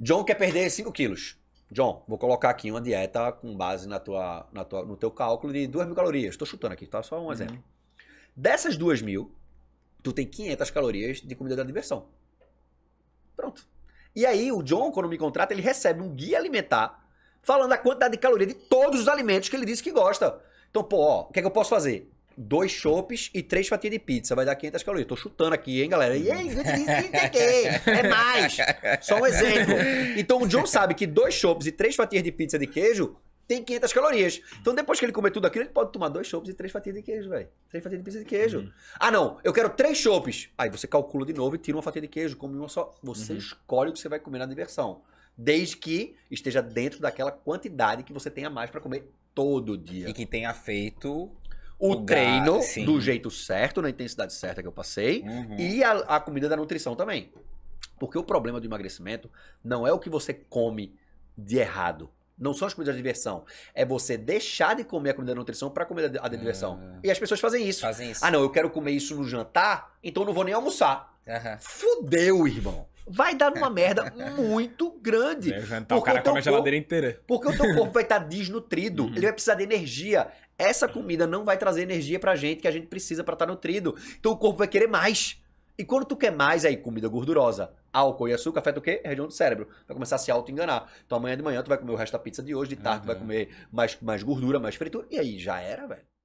John quer perder 5 quilos. John, vou colocar aqui uma dieta com base na tua, na tua, no teu cálculo de 2 mil calorias. Estou chutando aqui, tá? Só um uhum. exemplo. Dessas 2 mil, tu tem 500 calorias de comida da diversão. Pronto. E aí o John, quando me contrata, ele recebe um guia alimentar falando a quantidade de caloria de todos os alimentos que ele disse que gosta. Então, pô, ó, o que é que eu posso fazer? dois chopes e três fatias de pizza. Vai dar 500 calorias. Tô chutando aqui, hein, galera? E aí, é mais. Só um exemplo. Então o John sabe que dois chopes e três fatias de pizza de queijo tem 500 calorias. Então depois que ele comer tudo aquilo, ele pode tomar dois chopes e três fatias de queijo, velho. Três fatias de pizza de queijo. Uhum. Ah, não, eu quero três chopes. Aí você calcula de novo e tira uma fatia de queijo, come uma só. Você uhum. escolhe o que você vai comer na diversão. Desde que esteja dentro daquela quantidade que você tenha mais para comer todo dia. E que tenha feito o, treino do jeito certo, na intensidade certa que eu passei, uhum. e a, a comida da nutrição também. Porque o problema do emagrecimento não é o que você come de errado. Não são as comidas de diversão. É você deixar de comer a comida da nutrição para comer a de é. diversão. E as pessoas fazem isso. fazem isso. Ah, não, eu quero comer isso no jantar, então eu não vou nem almoçar. Uhum. Fudeu, irmão vai dar uma merda muito grande. É, porque o cara come a geladeira inteira. Porque o teu corpo vai estar tá desnutrido, uhum. ele vai precisar de energia. Essa uhum. comida não vai trazer energia pra gente que a gente precisa para estar tá nutrido. Então o corpo vai querer mais. E quando tu quer mais, aí comida gordurosa, álcool e açúcar afeta o quê? A região do cérebro. Vai começar a se auto-enganar. Então amanhã de manhã tu vai comer o resto da pizza de hoje, de ah, tarde uhum. tu vai é. comer mais, mais gordura, mais fritura. E aí já era, velho.